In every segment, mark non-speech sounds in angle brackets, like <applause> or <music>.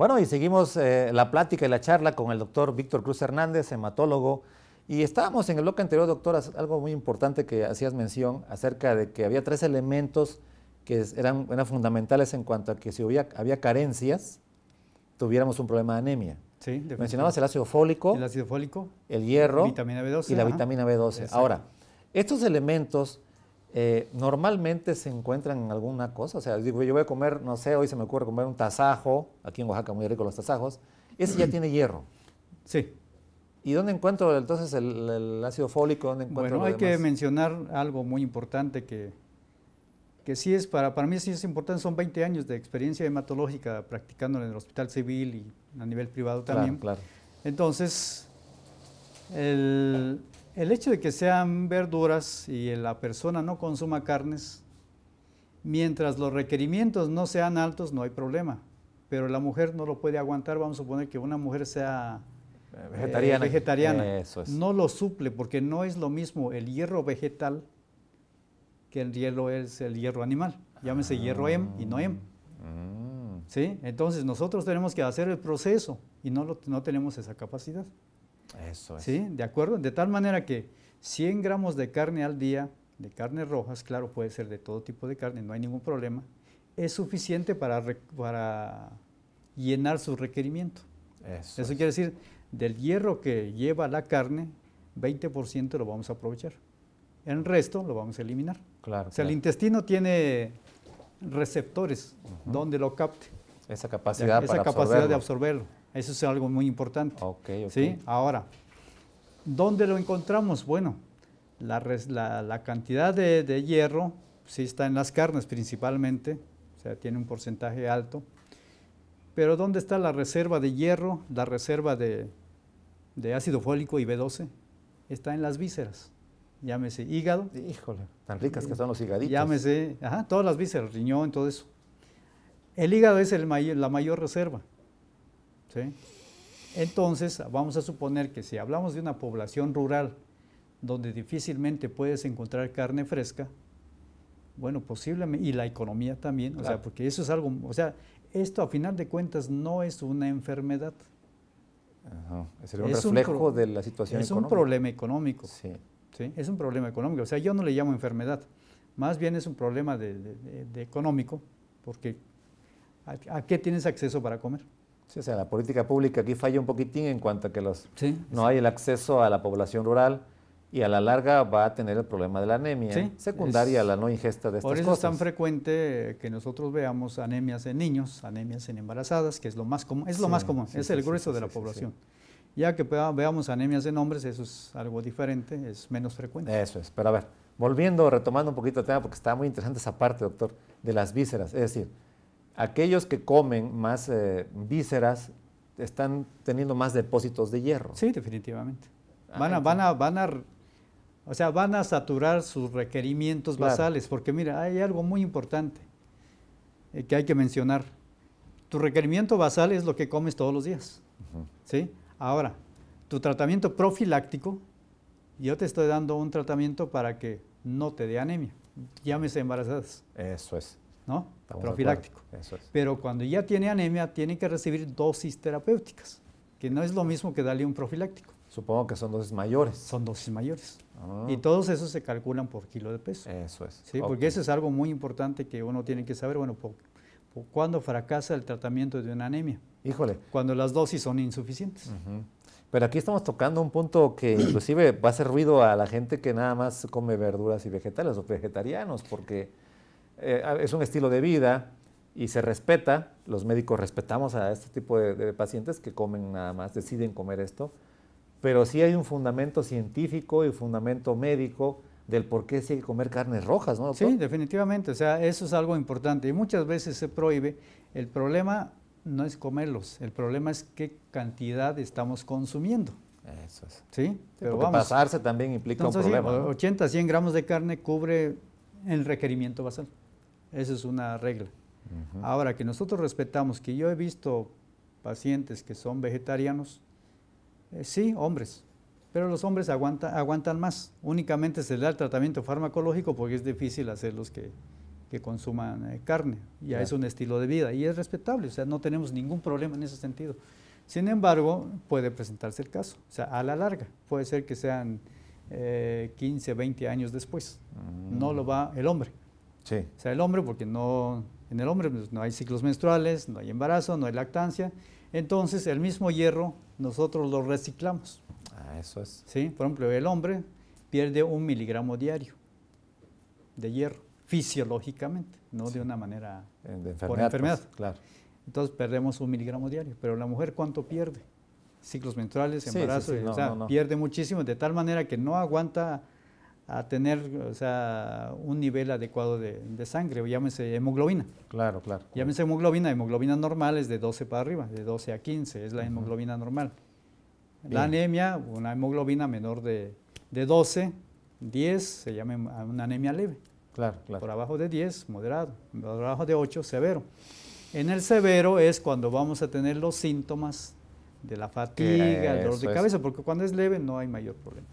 Bueno, y seguimos eh, la plática y la charla con el doctor Víctor Cruz Hernández, hematólogo. Y estábamos en el bloque anterior, doctora, algo muy importante que hacías mención acerca de que había tres elementos que eran, fundamentales en cuanto a que si había, carencias, tuviéramos un problema de anemia. Sí, Mencionabas el ácido fólico, el ácido fólico, el hierro, vitamina b y la vitamina B12. Ahora, estos elementos eh, normalmente se encuentran en alguna cosa. O sea, digo, yo voy a comer, no sé, hoy se me ocurre comer un tasajo, aquí en Oaxaca muy rico los tasajos, ese ya <clears throat> tiene hierro. Sí. ¿Y dónde encuentro entonces el, ácido fólico? bueno, hay que mencionar algo muy importante que, que sí es, para, para mí sí es importante, son 20 años de experiencia hematológica practicando en el hospital civil y a nivel privado también. Claro, claro. Entonces, el, el hecho de que sean verduras y la persona no consuma carnes, mientras los requerimientos no sean altos, no hay problema. Pero la mujer no lo puede aguantar, vamos a suponer que una mujer sea eh, vegetariana. No lo suple porque no es lo mismo el hierro vegetal que el hierro es el hierro animal. Llámese hierro M em y no M. Em. Mm. ¿Sí? Entonces nosotros tenemos que hacer el proceso y no, no tenemos esa capacidad. Eso es. ¿Sí? ¿De acuerdo? De tal manera que 100 gramos de carne al día, de carnes rojas, claro, puede ser de todo tipo de carne, no hay ningún problema, es suficiente para, llenar su requerimiento. Eso, quiere decir, del hierro que lleva la carne, 20% lo vamos a aprovechar. El resto lo vamos a eliminar. Claro, o sea, el intestino tiene receptores donde lo capte. Esa capacidad, esa capacidad de absorberlo. Eso es algo muy importante. ¿sí? Ahora, ¿dónde lo encontramos? Bueno, la, cantidad de, hierro sí está en las carnes principalmente, o sea, tiene un porcentaje alto. Pero ¿dónde está la reserva de hierro, la reserva de, ácido fólico y B12? Está en las vísceras. Llámese hígado. Híjole, tan ricas que son los hígaditos. Llámese, todas las vísceras, riñón, todo eso. El hígado es el la mayor reserva. ¿sí? Entonces, vamos a suponer que si hablamos de una población rural donde difícilmente puedes encontrar carne fresca, bueno, posiblemente, y la economía también, o sea, porque eso es algo, o sea, esto a final de cuentas no es una enfermedad. Es, un reflejo de la situación económica. Es un problema económico. Sí. Es un problema económico. O sea, yo no le llamo enfermedad. Más bien es un problema de, económico, porque ¿a qué tienes acceso para comer? o sea, la política pública aquí falla un poquitín en cuanto a que los, no hay el acceso a la población rural y a la larga va a tener el problema de la anemia ¿eh? secundaria a la no ingesta de estas cosas. Por eso es tan frecuente que nosotros veamos anemias en niños, anemias en embarazadas, que es lo más común, es lo más común, es el grueso de la población. Ya que veamos anemias en hombres, eso es algo diferente, es menos frecuente. Eso es, pero a ver, volviendo, retomando un poquito el tema, porque está muy interesante esa parte, doctor, de las vísceras, es decir, aquellos que comen más eh, vísceras están teniendo más depósitos de hierro. Sí, definitivamente. Ah, van a, van a, van a, o sea, van a saturar sus requerimientos basales, porque mira, hay algo muy importante eh, que hay que mencionar. Tu requerimiento basal es lo que comes todos los días, ¿sí? Ahora, tu tratamiento profiláctico, yo te estoy dando un tratamiento para que no te dé anemia, llámese embarazadas. Eso es. ¿no? profiláctico. Eso es. Pero cuando ya tiene anemia, tiene que recibir dosis terapéuticas, que no es lo mismo que darle un profiláctico. Supongo que son dosis mayores. Son dosis mayores. Ah. Y todos esos se calculan por kilo de peso. Eso es. ¿sí? Porque eso es algo muy importante que uno tiene que saber, bueno, por, ¿cuándo fracasa el tratamiento de una anemia? Híjole. Cuando las dosis son insuficientes. Pero aquí estamos tocando un punto que inclusive va a hacer ruido a la gente que nada más come verduras y vegetales, o vegetarianos, porque eh, ah, es un estilo de vida y se respeta, los médicos respetamos a este tipo de, pacientes que comen nada más, deciden comer esto, pero sí hay un fundamento científico y fundamento médico del por qué sí comer carnes rojas, ¿no? Sí, definitivamente, o sea, eso es algo importante y muchas veces se prohíbe. El problema no es comerlos, el problema es qué cantidad estamos consumiendo. Eso es. Sí, pero pasarse también implica un problema. 80, 100 gramos de carne cubre el requerimiento basal. Esa es una regla. Ahora, que nosotros respetamos, que yo he visto pacientes que son vegetarianos, eh, sí, hombres, pero los hombres aguantan más. Únicamente se le da el tratamiento farmacológico porque es difícil hacerlos que, que consuman eh, carne. Ya es un estilo de vida y es respetable, o sea, no tenemos ningún problema en ese sentido. Sin embargo, puede presentarse el caso, o sea, a la larga, puede ser que sean eh, 15, 20 años después. No lo mm. va el hombre. O sea, el hombre, porque no, en el hombre pues, no hay ciclos menstruales, no hay embarazo, no hay lactancia. Entonces, el mismo hierro nosotros lo reciclamos. Ah, eso es. Sí, por ejemplo, el hombre pierde un miligramo diario de hierro, fisiológicamente, no de una manera eh, por pues, enfermedad. claro. Entonces perdemos un miligramo diario, pero la mujer cuánto pierde? Ciclos menstruales, embarazo, o sea, pierde muchísimo, de tal manera que no aguanta a tener o sea, un nivel adecuado de, sangre, o llámese hemoglobina. Claro, claro. Llámese hemoglobina, hemoglobina normal es de 12 para arriba, de 12 a 15 es la hemoglobina normal. La anemia, una hemoglobina menor de, de 12, 10 se llama una anemia leve. Claro, claro. Por abajo de 10, moderado. Por abajo de 8, severo. En el severo es cuando vamos a tener los síntomas de la fatiga, el dolor de cabeza, porque cuando es leve no hay mayor problema.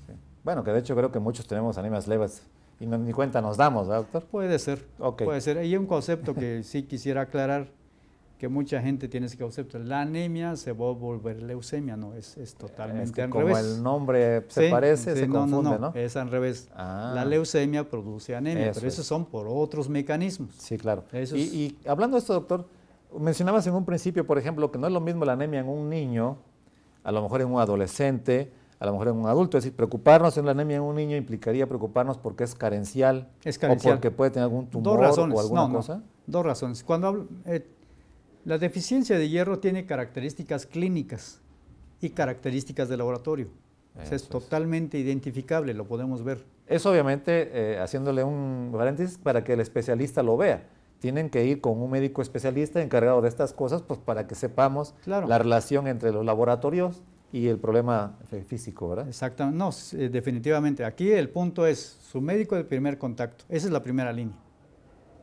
Bueno, que de hecho creo que muchos tenemos anemias leves y ni cuenta nos damos, ¿verdad, doctor? Puede ser. Ok. Puede ser. Hay un concepto que <laughs> sí quisiera aclarar, que mucha gente tiene ese concepto. La anemia se va a volver leucemia, no, es, es totalmente al como revés. Como el nombre se parece, se confunde, no, Es al revés. Ah. la leucemia produce anemia, pero esos son por otros mecanismos. Sí, claro. y, y hablando de esto, doctor, mencionabas en un principio, por ejemplo, que no es lo mismo la anemia en un niño, a lo mejor en un adolescente, a lo mejor en un adulto. Es decir, preocuparnos en la anemia en un niño implicaría preocuparnos porque es carencial, o porque puede tener algún tumor o alguna cosa. Dos razones. Cuando eh, la deficiencia de hierro tiene características clínicas y características de laboratorio. es, totalmente identificable, lo podemos ver. Es obviamente, eh, haciéndole un paréntesis, para que el especialista lo vea. Tienen que ir con un médico especialista encargado de estas cosas, pues para que sepamos la relación entre los laboratorios y el problema eh, físico, ¿verdad? Exactamente, no, eh, definitivamente. Aquí el punto es su médico de primer contacto, esa es la primera línea.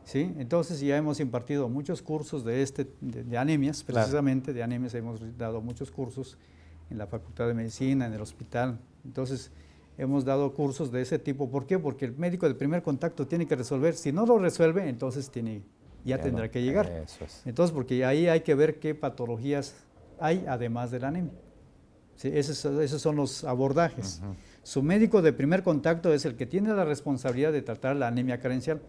¿Sí? Entonces ya hemos impartido muchos cursos de, este, de, anemias, precisamente de anemias hemos dado muchos cursos en la Facultad de Medicina, en el hospital. Entonces hemos dado cursos de ese tipo. ¿Por qué? Porque el médico de primer contacto tiene que resolver. Si no lo resuelve, entonces tiene, ya, tendrá que llegar. Eso es. Entonces, porque ahí hay que ver qué patologías hay además de la anemia esos, son los abordajes. Su médico de primer contacto es el que tiene la responsabilidad de tratar la anemia carencial.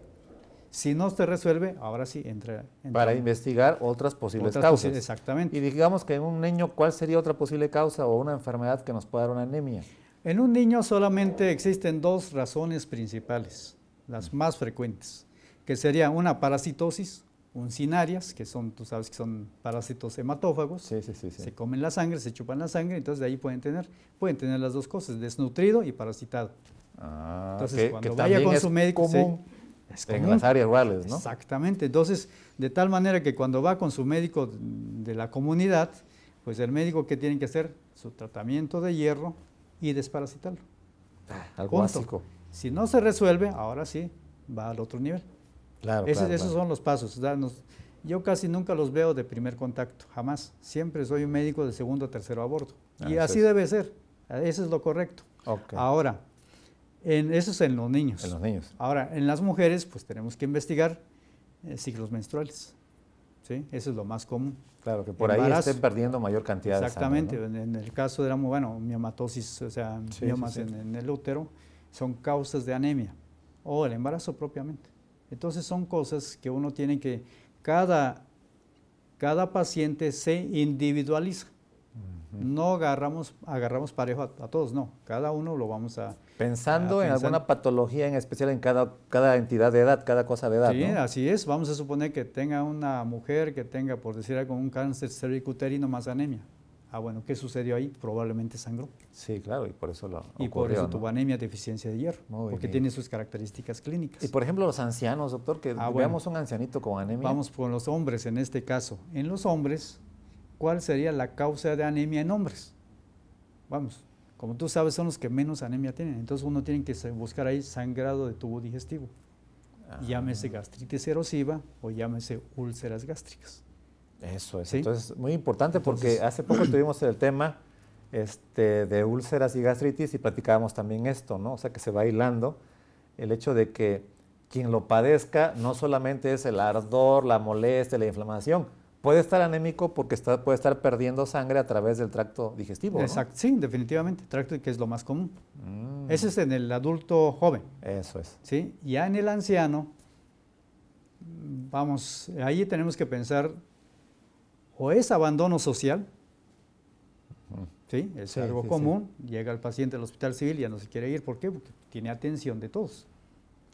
Si no se resuelve, ahora sí entra. Para investigar otras posibles causas. exactamente. Y digamos que en un niño, ¿cuál sería otra posible causa o una enfermedad que nos pueda dar una anemia? En un niño solamente existen dos razones principales, las más frecuentes, que sería una parasitosis, uncinarias, que son, tú sabes que son parásitos hematófagos, se comen la sangre, se chupan la sangre, entonces de ahí pueden tener, pueden tener las dos cosas, desnutrido y parasitado. Ah, entonces que, cuando vaya con su médico... es común. En las áreas rurales, ¿no? Exactamente, entonces de tal manera que cuando va con su médico de la comunidad, pues el médico que tiene que hacer su tratamiento de hierro y desparasitarlo. Ah, algo Si no se resuelve, ahora sí va al otro nivel. Claro, esos son los pasos. yo casi nunca los veo de primer contacto, jamás. Siempre soy un médico de segundo o tercero aborto. Ah, y así debe ser. Eso es lo correcto. Ahora, eso es en los niños. En los niños. Ahora, en las mujeres, pues tenemos que investigar eh, ciclos menstruales. Eso es lo más común. Claro, que por ahí estén perdiendo mayor cantidad de sangre. Exactamente. En el caso de la bueno, miomatosis, o sea, miomas en, el útero, son causas de anemia o el embarazo propiamente. Entonces son cosas que uno tiene que, cada, paciente se individualiza. No agarramos, agarramos parejo a, todos, no. Cada uno lo vamos a... Pensando en alguna patología en especial en cada, entidad de edad, cada cosa de edad. Sí, así es. Vamos a suponer que tenga una mujer que tenga, por decir algo, un cáncer cervicuterino más anemia. Ah, bueno, ¿qué sucedió ahí? Probablemente sangró. Sí, claro, y por eso lo Y por eso tuvo anemia, deficiencia de hierro, porque tiene sus características clínicas. Y por ejemplo, los ancianos, doctor, que ah, veamos un ancianito con anemia. Vamos con los hombres en este caso. En los hombres, ¿cuál sería la causa de anemia en hombres? Vamos, como tú sabes, son los que menos anemia tienen. Entonces uno tiene que buscar ahí sangrado de tubo digestivo. Ah. Llámese gastritis erosiva o llámese úlceras gástricas. Eso es. Entonces, muy importante porque hace poco <clears throat> tuvimos el tema este, de úlceras y gastritis y platicábamos también esto, ¿no? O sea, que se va hilando el hecho de que quien lo padezca no solamente es el ardor, la molestia, la inflamación, puede estar anémico porque puede estar perdiendo sangre a través del tracto digestivo. Exacto, sí, definitivamente, tracto que es lo más común. Mm. Ese es en el adulto joven. Eso es. Sí, ya en el anciano, vamos, ahí tenemos que pensar o es abandono social, ¿sí? es algo común, llega el paciente al hospital civil y ya no se quiere ir, ¿por qué? Porque tiene atención de todos.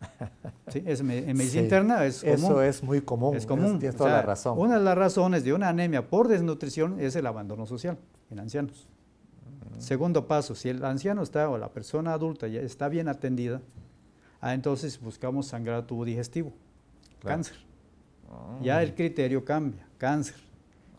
<laughs> en medicina interna es común. Eso es muy común. Es común. toda la razón. Una de las razones de una anemia por desnutrición es el abandono social en ancianos. Mm. Segundo paso, si el anciano está o la persona adulta ya está bien atendida, ah, entonces buscamos sangrado tubo digestivo, cáncer. Ya el ah. criterio cambia, cáncer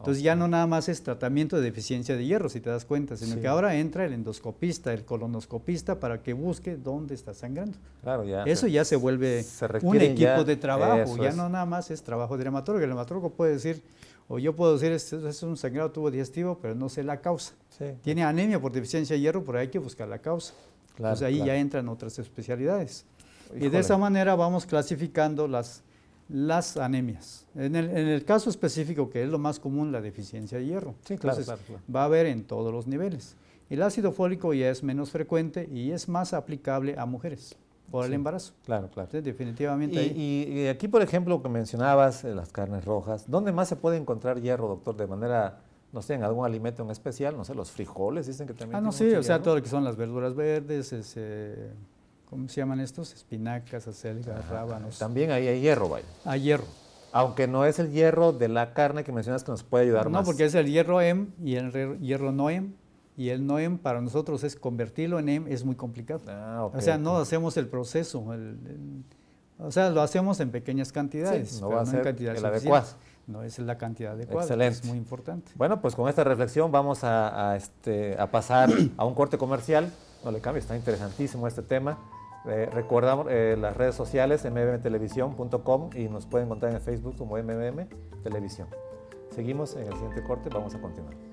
entonces ya no nada más es tratamiento de deficiencia de hierro, si te das cuenta, sino que ahora entra el endoscopista, el colonoscopista para que busque dónde está sangrando. Claro, ya. Eso ya se vuelve un equipo de trabajo, ya no nada más es trabajo de dermatólogo. El dermatólogo puede decir, o yo puedo decir, es, es un sangrado tubo digestivo, pero no sé la causa. Tiene anemia por deficiencia de hierro, pero hay que buscar la causa. Entonces ahí ya entran otras especialidades. Y de esa manera vamos clasificando las las anemias. En el, en el, caso específico, que es lo más común, la deficiencia de hierro. Sí, claro, va a haber en todos los niveles. El ácido fólico ya es menos frecuente y es más aplicable a mujeres por el embarazo. Claro, claro. definitivamente. Y, y, aquí, por ejemplo, que mencionabas eh, las carnes rojas, ¿dónde más se puede encontrar hierro, doctor, de manera no sé, en algún alimento en especial, no sé, los frijoles dicen que también. Ah, no, sí, o sea, todo lo que son las verduras verdes, ese, ¿cómo se llaman estos? Espinacas, acelgas, rábanos. También ahí hay hierro, vaya. Hay hierro. Aunque no es el hierro de la carne que mencionas que nos puede ayudar no, más. No, porque es el hierro M em y el hierro no M. Em. Y el no M em para nosotros es convertirlo en M, es muy complicado. Ah, okay, o sea, no hacemos el proceso. o sea, lo hacemos en pequeñas cantidades, no va a ser en cantidades el No es la cantidad adecuada. Excelente. Es muy importante. Bueno, pues con esta reflexión vamos a, este, pasar a un corte comercial. No le cambio. está interesantísimo este tema. Eh, recordamos eh, las redes sociales mmmtelevisión.com y nos pueden encontrar en Facebook como mmm televisión. Seguimos en el siguiente corte, vamos a continuar.